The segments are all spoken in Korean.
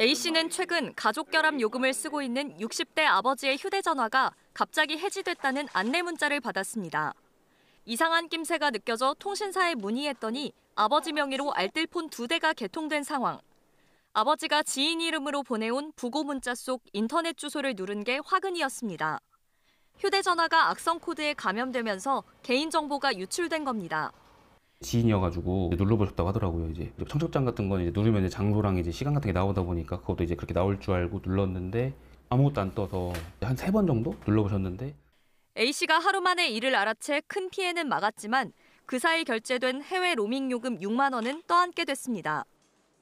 A씨는 최근 가족결함 요금을 쓰고 있는 60대 아버지의 휴대전화가 갑자기 해지됐다는 안내 문자를 받았습니다. 이상한 낌새가 느껴져 통신사에 문의했더니 아버지 명의로 알뜰폰 두 대가 개통된 상황. 아버지가 지인 이름으로 보내온 부고 문자 속 인터넷 주소를 누른 게 화근이었습니다. 휴대전화가 악성 코드에 감염되면서 개인정보가 유출된 겁니다. 지인이어가지고 눌러보셨다고 하더라고요. 이제 청첩장 같은 건 이제 누르면 이제 장소랑 이제 시간 같은 게 나오다 보니까 그것도 이제 그렇게 나올 줄 알고 눌렀는데 아무것도 안 떠서 한 세 번 정도 눌러보셨는데 A 씨가 하루 만에 이를 알아채 큰 피해는 막았지만 그 사이 결제된 해외 로밍 요금 6만 원은 떠안게 됐습니다.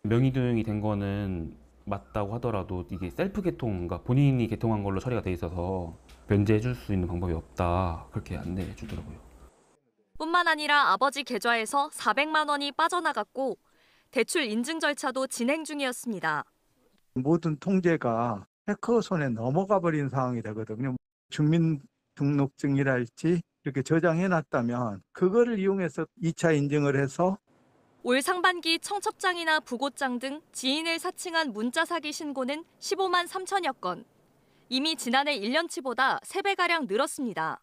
명의 도용이 된 거는 맞다고 하더라도 이게 셀프 개통, 그러니까 본인이 개통한 걸로 처리가 돼 있어서 면제해 줄 수 있는 방법이 없다. 그렇게 안내해 주더라고요. 뿐만 아니라 아버지 계좌에서 400만 원이 빠져나갔고 대출 인증 절차도 진행 중이었습니다. 모든 통제가 해커 손에 넘어가 버린 상황이 되거든요. 주민등록증이랄지 이렇게 저장해 놨다면 그거를 이용해서 2차 인증을 해서 올 상반기 청첩장이나 부고장 등 지인을 사칭한 문자 사기 신고는 15만 3천여 건. 이미 지난해 1년치보다 3배가량 늘었습니다.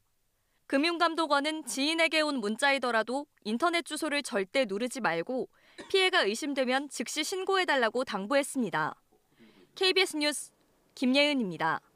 금융감독원은 지인에게 온 문자이더라도 인터넷 주소를 절대 누르지 말고 피해가 의심되면 즉시 신고해달라고 당부했습니다. KBS 뉴스 김예은입니다.